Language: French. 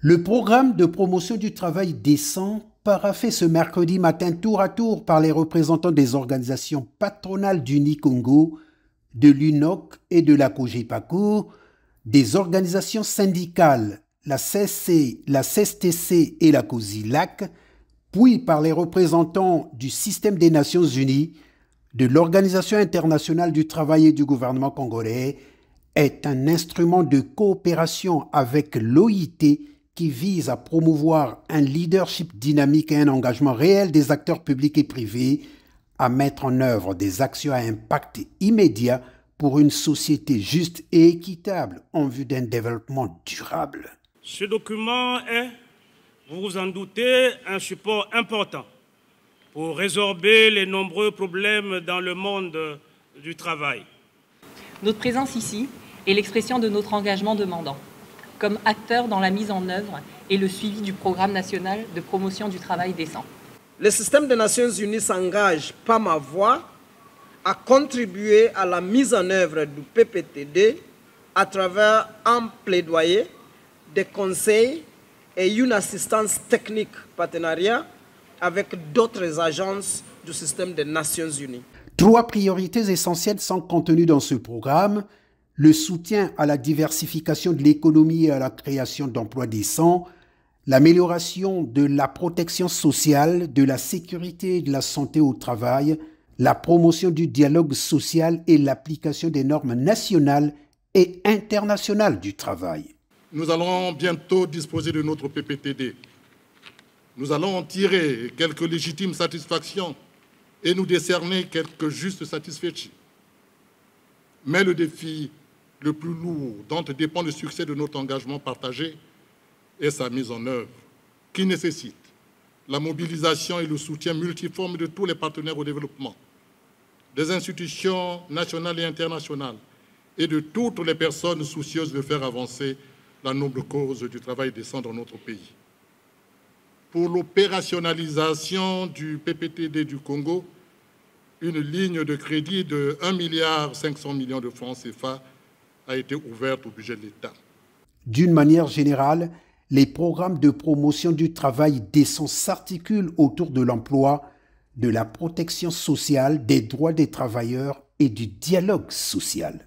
Le programme de promotion du travail décent parafait ce mercredi matin tour à tour par les représentants des organisations patronales du Nikongo, de l'UNOC et de la COGEPACO, des organisations syndicales, la CSC, la CSTC et la COSILAC, puis par les représentants du système des Nations Unies, de l'Organisation internationale du travail et du gouvernement congolais, est un instrument de coopération avec l'OIT qui vise à promouvoir un leadership dynamique et un engagement réel des acteurs publics et privés à mettre en œuvre des actions à impact immédiat pour une société juste et équitable en vue d'un développement durable. Ce document est, vous vous en doutez, un support important pour résorber les nombreux problèmes dans le monde du travail. Notre présence ici est l'expression de notre engagement demandant comme acteur dans la mise en œuvre et le suivi du programme national de promotion du travail décent. Le système des Nations Unies s'engage, par ma voix, à contribuer à la mise en œuvre du PPTD à travers un plaidoyer, des conseils et une assistance technique partenariat avec d'autres agences du système des Nations Unies. Trois priorités essentielles sont contenues dans ce programme le soutien à la diversification de l'économie et à la création d'emplois décents, l'amélioration de la protection sociale, de la sécurité et de la santé au travail, la promotion du dialogue social et l'application des normes nationales et internationales du travail. Nous allons bientôt disposer de notre PPTD. Nous allons en tirer quelques légitimes satisfactions et nous décerner quelques justes satisfaits. Mais le défi le plus lourd dont dépend le succès de notre engagement partagé et sa mise en œuvre, qui nécessite la mobilisation et le soutien multiforme de tous les partenaires au développement, des institutions nationales et internationales et de toutes les personnes soucieuses de faire avancer la noble cause du travail décent dans notre pays. Pour l'opérationnalisation du PPTD du Congo, une ligne de crédit de 1,5 milliard de francs CFA a été ouverte au budget de l'État. D'une manière générale, les programmes de promotion du travail décent s'articulent autour de l'emploi, de la protection sociale, des droits des travailleurs et du dialogue social.